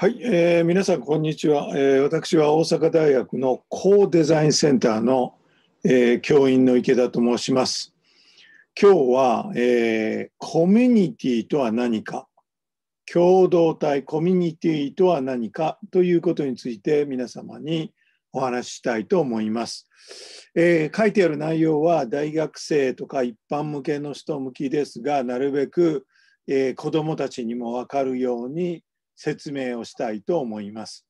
はい、えー、皆さんこんにちは、えー、私は大阪大学の高デザインセンターの、えー、教員の池田と申します今日は、えー、コミュニティとは何か共同体コミュニティとは何かということについて皆様にお話ししたいと思います、えー、書いてある内容は大学生とか一般向けの人向きですがなるべく、えー、子どもたちにも分かるように説明をしたいと思います。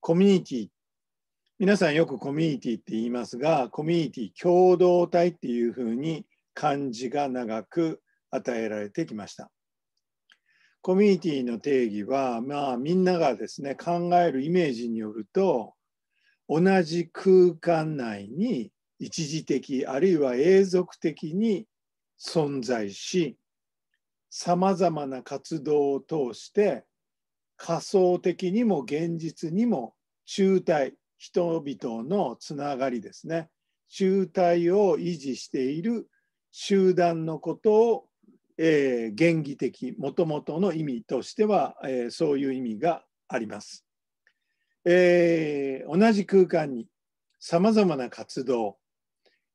コミュニティ皆さんよくコミュニティって言いますがコミュニティ共同体っていうふうに漢字が長く与えられてきました。コミュニティの定義はまあみんながですね考えるイメージによると同じ空間内に一時的あるいは永続的に存在しさまざまな活動を通して仮想的にも現実にも中体人々のつながりですね中体を維持している集団のことを、えー、原義的もともとの意味としては、えー、そういう意味があります。えー、同じ空間にさまざまな活動、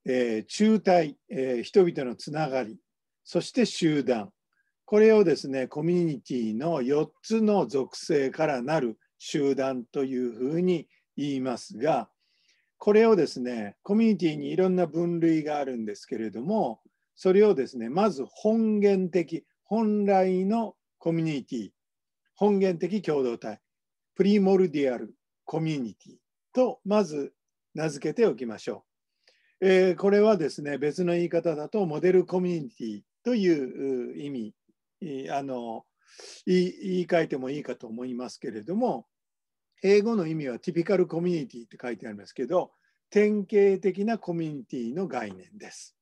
えー、中体、えー、人々のつながりそして集団これをですねコミュニティの4つの属性からなる集団というふうに言いますがこれをですねコミュニティにいろんな分類があるんですけれどもそれをですねまず本源的本来のコミュニティ本源的共同体プリモルディアルコミュニティとまず名付けておきましょう。えー、これはですね別の言い方だとモデルコミュニティという意味あの言い換えてもいいかと思いますけれども英語の意味はティピカルコミュニティって書いてありますけど典型的なコミュニティの概念です。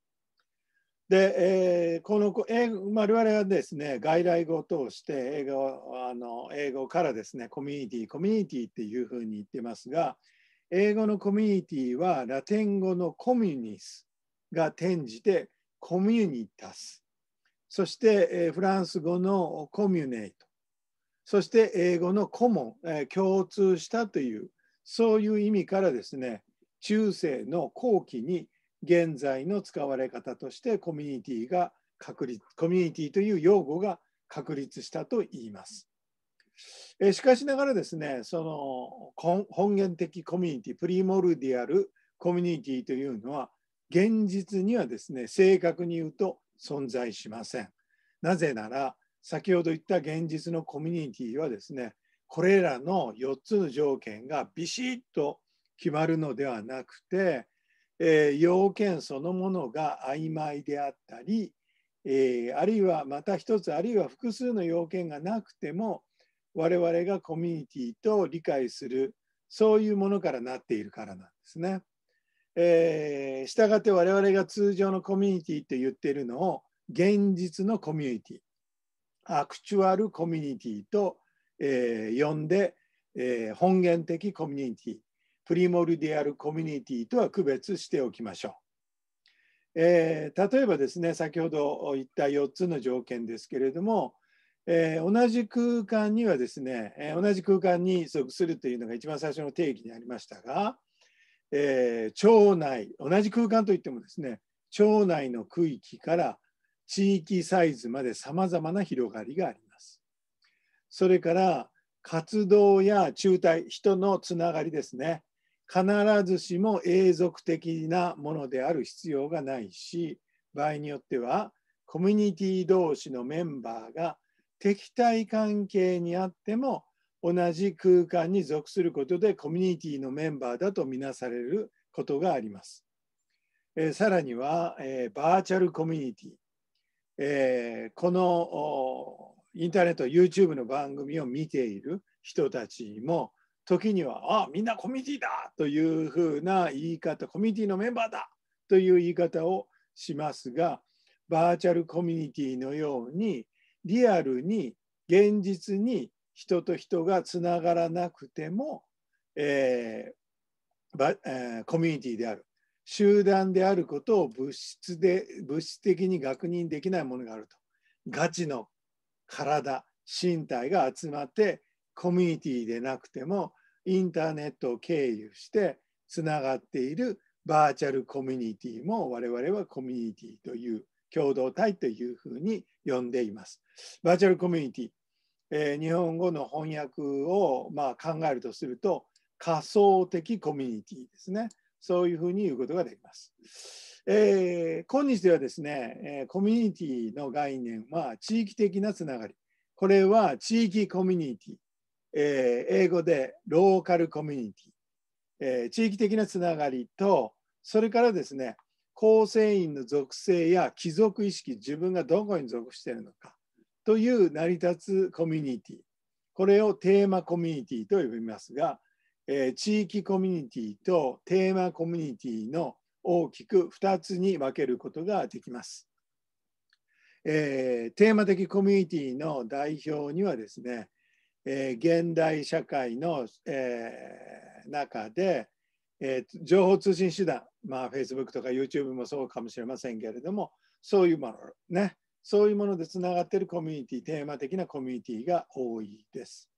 で、えー、この英語我々はですね外来語を通して英語あの英語からですねコミュニティコミュニティっていうふうに言ってますが英語のコミュニティはラテン語のコミュニスが転じてコミュニタスそしてフランス語のコミュネイト、そして英語のコモン、共通したという、そういう意味からですね、中世の後期に現在の使われ方としてコミュニティが確立、コミュニティという用語が確立したと言います。えしかしながらですね、その本源的コミュニティ、プリモルディアルコミュニティというのは、現実にはですね、正確に言うと存在しません。なぜなら先ほど言った現実のコミュニティはですねこれらの4つの条件がビシッと決まるのではなくて、えー、要件そのものが曖昧であったり、えー、あるいはまた一つあるいは複数の要件がなくても我々がコミュニティと理解するそういうものからなっているからなんですね。えしたがって我々が通常のコミュニティって言ってるのを現実のコミュニティアクチュアルコミュニティと、えー、呼んで、えー、本源的コミュニティプリモルディアルコミュニティとは区別しておきましょう、えー、例えばですね先ほど言った4つの条件ですけれども、えー、同じ空間にはですね、えー、同じ空間に属するというのが一番最初の定義にありましたが、えー、町内同じ空間といってもですね町内の区域から地域サイズまでさまざまな広がりがあります。それから活動や中退人のつながりですね必ずしも永続的なものである必要がないし場合によってはコミュニティ同士のメンバーが敵対関係にあっても同じ空間に属することでコミュニティのメンバーだとみなされることがあります。えー、さらには、えー、バーチャルコミュニティ、えー、このインターネット YouTube の番組を見ている人たちも時には「あみんなコミュニティだ!」というふうな言い方コミュニティのメンバーだという言い方をしますがバーチャルコミュニティのようにリアルに現実に人と人がつながらなくても、えーばえー、コミュニティである集団であることを物質で物質的に確認できないものがあるとガチの体身体が集まってコミュニティでなくてもインターネットを経由してつながっているバーチャルコミュニティも我々はコミュニティという共同体というふうに呼んでいます。バーチャルコミュニティえー、日本語の翻訳をまあ考えるとすると仮想的コミュニティですねそういうふうに言うことができます。えー、今日ではですね、えコミュニティの概念は地域的なつながりこれは地域コミュニティ、えー、英語でローカルコミュニティ、えー、地域的なつながりとそれからですね構成員の属性や帰属意識自分がどこに属しているのかという成り立つコミュニティこれをテーマコミュニティと呼びますが、えー、地域コミュニティとテーマコミュニティの大きく2つに分けることができます。えー、テーマ的コミュニティの代表にはですね、えー、現代社会の、えー、中で、えー、情報通信手段、まあ、Facebook とか YouTube もそうかもしれませんけれどもそういうものねそういうものでつながっているコミュニティ、テーマ的なコミュニティが多いです。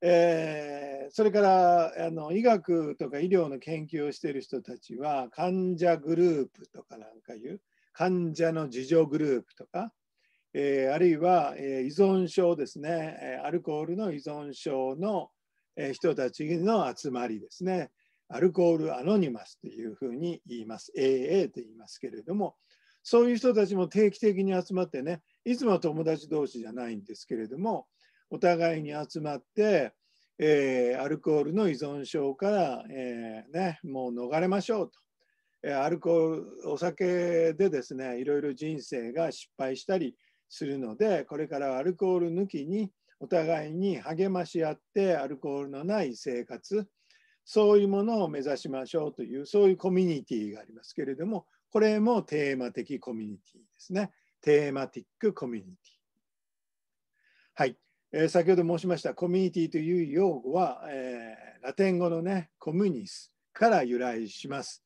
えー、それからあの医学とか医療の研究をしている人たちは患者グループとかなんかいう患者の自助グループとか、えー、あるいは、え依存症ですねアルコールの依存症の人たちの集まりですねアルコールアノニマスというふうに言います AA と言いますけれどもそういう人たちも定期的に集まってねいつもは友達同士じゃないんですけれどもお互いに集まって、えー、アルコールの依存症から、えー、ね、もう逃れましょうと。アルコールお酒でですねいろいろ人生が失敗したりするのでこれからアルコール抜きにお互いに励まし合ってアルコールのない生活そういうものを目指しましょうというそういうコミュニティがありますけれどもこれもテーマ的コミュニティですね。テーマティックコミュニティ。はい。えー、先ほど申しましたコミュニティという用語は、えー、ラテン語のね、コミュニスから由来します。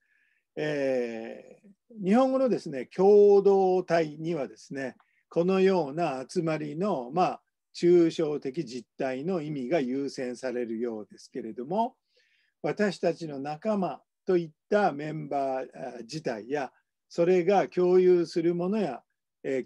えー、日本語のですね、共同体にはですね、このような集まりの、まあ、抽象的実態の意味が優先されるようですけれども、私たちの仲間といったメンバー自体やそれが共有するものや、え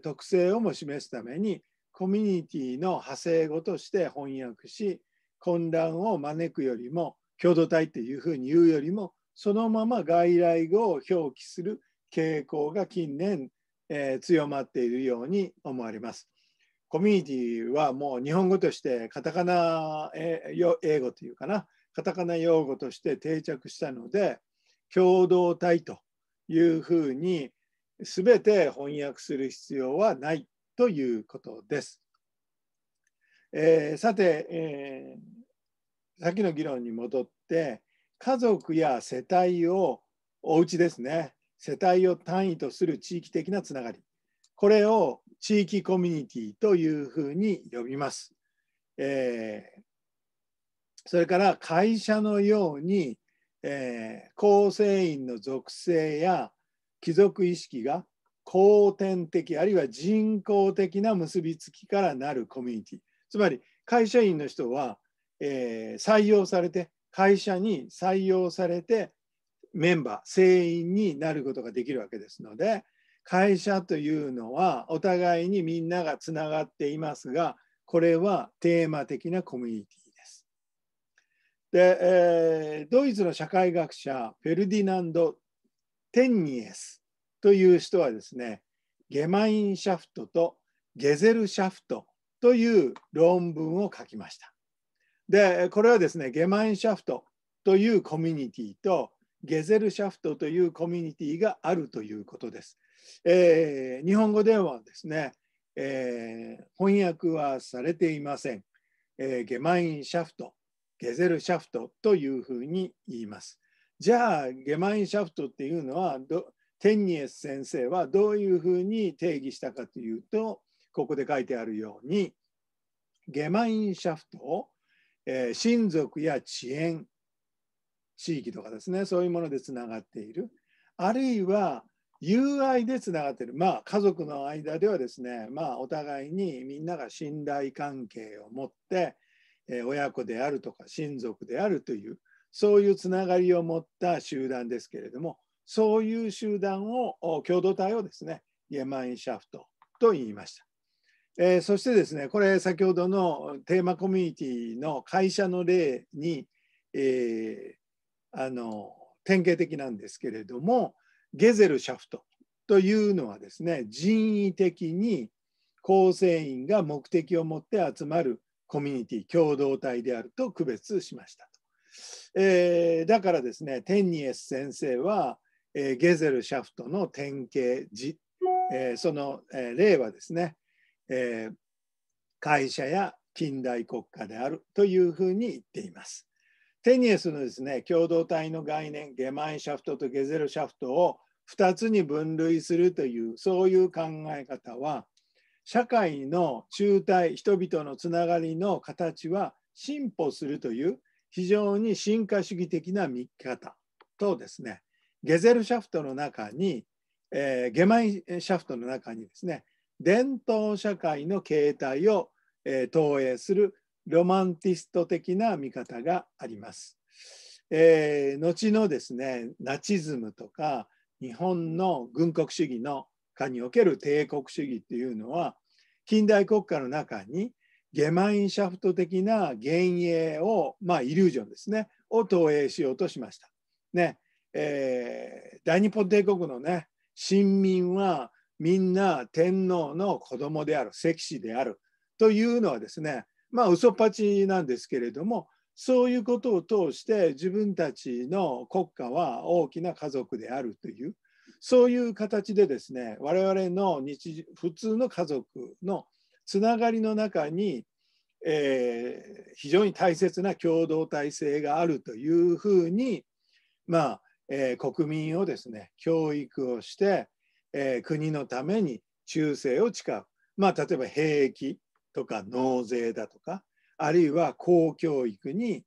特性をも示すためにコミュニティの派生語として翻訳し混乱を招くよりも共同体っていうふうに言うよりもそのまま外来語を表記する傾向が近年、えー、強まっているように思われます。コミュニティはもう日本語としてカタカナ英語というかなカタカナ用語として定着したので共同体というふうに全て翻訳する必要はないということです。えー、さて、えー、の議論に戻って家族や世帯をお家ですね世帯を単位とする地域的なつながりこれを地域コミュニティというふうに呼びます。えー、それから会社のように、えー、構成員の属性や貴族意識が後天的あるいは人工的な結びつきからなるコミュニティつまり会社員の人は、えー、採用されて会社に採用されてメンバー成員になることができるわけですので会社というのはお互いにみんながつながっていますがこれはテーマ的なコミュニティで、えー、ドイツの社会学者フェルディナンド・テンニエスという人はですねゲマインシャフトとゲゼルシャフトという論文を書きました。でこれはですねゲマインシャフトというコミュニティとゲゼルシャフトというコミュニティがあるということです。えー、日本語ではですね、えー、翻訳はされていません。えー、ゲマインシャフトゲゼルシャフトというふうに言います。じゃあゲマインシャフトっていうのはテンニエス先生はどういうふうに定義したかというとここで書いてあるようにゲマインシャフトを、えー、親族や遅延地域とかですねそういうものでつながっているあるいは友愛でつながっているまあ家族の間ではですねまあお互いにみんなが信頼関係を持って親子であるとか親族であるというそういうつながりを持った集団ですけれどもそういう集団を共同体をですねゲマインシャフトと言いました。えー、そしてですねこれ先ほどのテーマコミュニティの会社の例に、えー、あの典型的なんですけれどもゲゼルシャフトというのはですね人為的に構成員が目的を持って集まるコミュニティ共同体であると区別しましたと、えー、だからですねテンニエス先生は、えー、ゲゼルシャフトの典型時、えー、その、え例はですね、え会社や近代国家であるというふうに言っています。テニエスのですね共同体の概念ゲマインシャフトとゲゼルシャフトを2つに分類するというそういう考え方は社会の中体人々のつながりの形は進歩するという非常に進化主義的な見方とですねゲゼルシャフトの中に、えー、ゲマインシャフトの中にですね伝統社会の形態を、えー、投影するロマンティスト的な見方があります。えー、後のですねナチズムとか日本の軍国主義の下における帝国主義っていうのは近代国家の中にゲマインシャフト的な幻影をまあイリュージョンですねを投影しようとしました。ねえー、大日本帝国のね臣民はみんな天皇の子供である関氏であるというのはですねまあ嘘っぱちなんですけれどもそういうことを通して自分たちの国家は大きな家族であるというそういう形でですね我々の日普通の家族のつながりの中に、えー、非常に大切な共同体性があるというふうにまあ、えー、国民をですね教育をして、えー、国のために忠誠を誓う、まあ、例えば兵役とか納税だとかあるいは公教育に、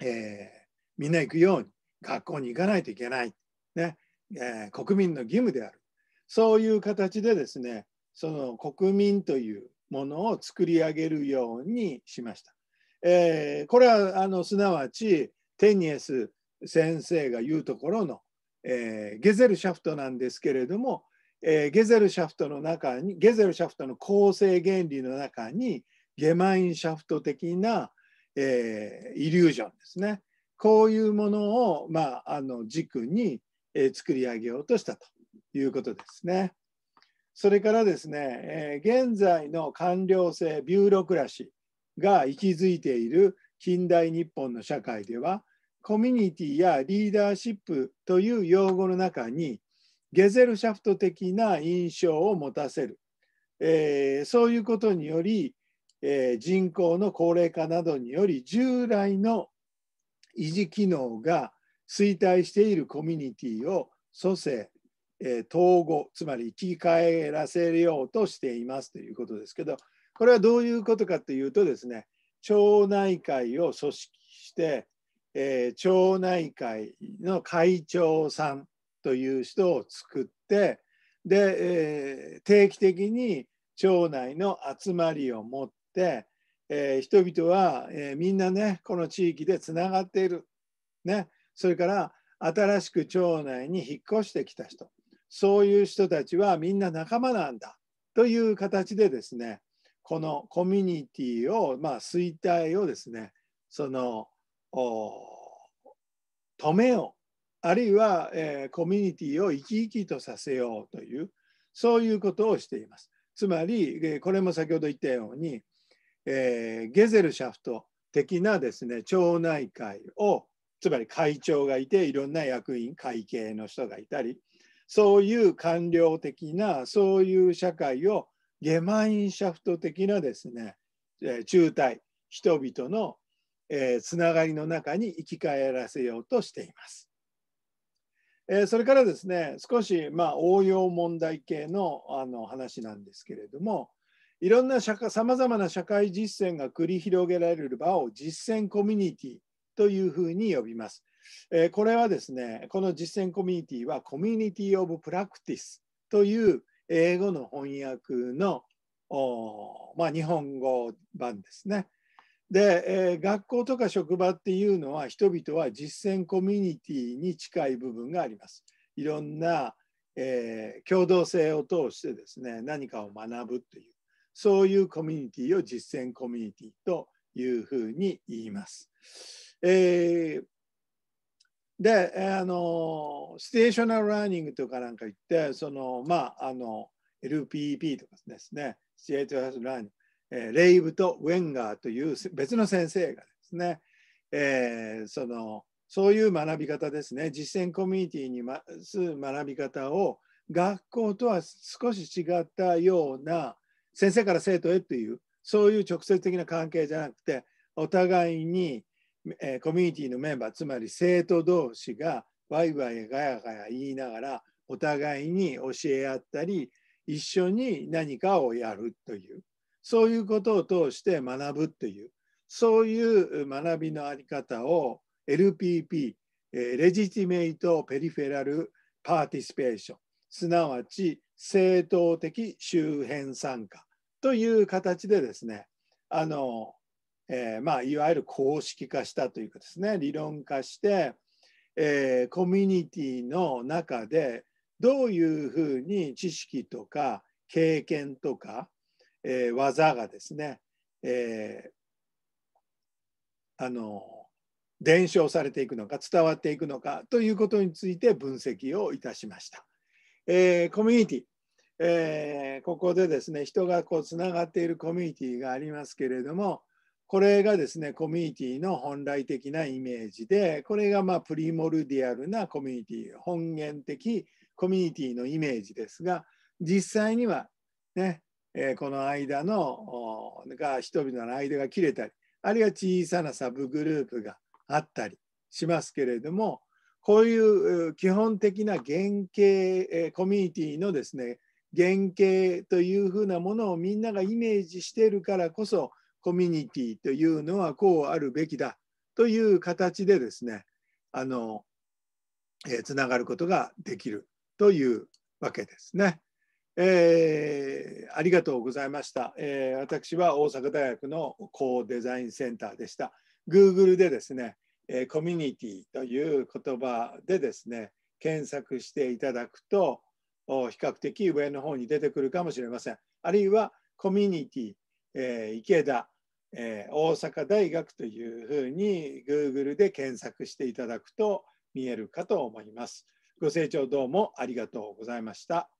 えみんな行くように学校に行かないといけない、ね、えー、国民の義務であるそういう形でですねその国民というものを作り上げるようにしました。えー、これはあのすなわちテニエス先生が言うところの、えー、ゲゼルシャフトなんですけれども、えー、ゲゼルシャフトの中にゲゼルシャフトの構成原理の中にゲマインシャフト的な、えー、イリュージョンですねこういうものを、まあ、あの軸にえ作り上げようとしたということですね。それからですね、え現在の官僚制ビューロクラシーが息づいている近代日本の社会ではコミュニティやリーダーシップという用語の中にゲゼルシャフト的な印象を持たせる、えー、そういうことにより、えー、人口の高齢化などにより従来の維持機能が衰退しているコミュニティを蘇生、えー、統合つまり生き返らせようとしていますということですけどこれはどういうことかというとですね町内会を組織して、えー、町内会の会長さんという人を作ってで、えー、定期的に町内の集まりを持って、えー、人々は、えみんなねこの地域でつながっている、ね、それから新しく町内に引っ越してきた人そういう人たちはみんな仲間なんだという形でですねこのコミュニティをまあ衰退をですねその止めようあるいは、えー、コミュニティを生き生きとさせようというそういうことをしています。つまりこれも先ほど言ったように、えー、ゲゼルシャフト的なですね町内会をつまり会長がいていろんな役員会計の人がいたりそういう官僚的なそういう社会をゲマインシャフト的なですね中体人々のつながりの中に生き返らせようとしています。それからですね少しまあ応用問題系のあの話なんですけれどもいろんなさまざまな社会実践が繰り広げられる場を実践コミュニティというふうに呼びます。えー、これはですね、この実践コミュニティはコミュニティオブプラクティスという英語の翻訳のまあ、日本語版ですね。で、えー、学校とか職場っていうのは人々は実践コミュニティに近い部分があります。いろんな、えー、共同性を通してですね何かを学ぶというそういうコミュニティを実践コミュニティというふうに言います。えー、であのステーショナルラーニングとかなんか言ってそのまああの LPP とかですねステーョナルラーニング、えー、レイブとウェンガーという別の先生がですね、えー、そのそういう学び方ですね実践コミュニティにます学び方を学校とは少し違ったような先生から生徒へというそういう直接的な関係じゃなくてお互いにえー、コミュニティのメンバーつまり生徒同士がワイワイガヤガヤ言いながらお互いに教え合ったり一緒に何かをやるというそういうことを通して学ぶというそういう学びの在り方を LPP レジティメイト・ペリフェラル・パーティスペーションすなわち正当的周辺参加という形でですねあのえー、まあ、いわゆる公式化したというかですね理論化して、えー、コミュニティの中でどういうふうに知識とか経験とか、えー、技がですね、えあの伝承されていくのか伝わっていくのかということについて分析をいたしました。えー、コミュニティ、えー、ここでですね人がこうつながっているコミュニティがありますけれどもこれがですねコミュニティの本来的なイメージでこれがまあプリモルディアルなコミュニティ本源的コミュニティのイメージですが実際にはね、えー、この間のが人々の間が切れたりあるいは小さなサブグループがあったりしますけれどもこういう基本的な原型コミュニティのですね原型というふうなものをみんながイメージしているからこそコミュニティというのはこうあるべきだという形でですねあの、えつながることができるというわけですね。えー、ありがとうございました、えー、私は大阪大学の高デザインセンターでした。Google でですね、えコミュニティという言葉でですね、検索していただくと、比較的上の方に出てくるかもしれません。あるいはコミュニティえー、池田、えー、大阪大学というふうに Google で検索していただくと見えるかと思います。ご清聴どうもありがとうございました。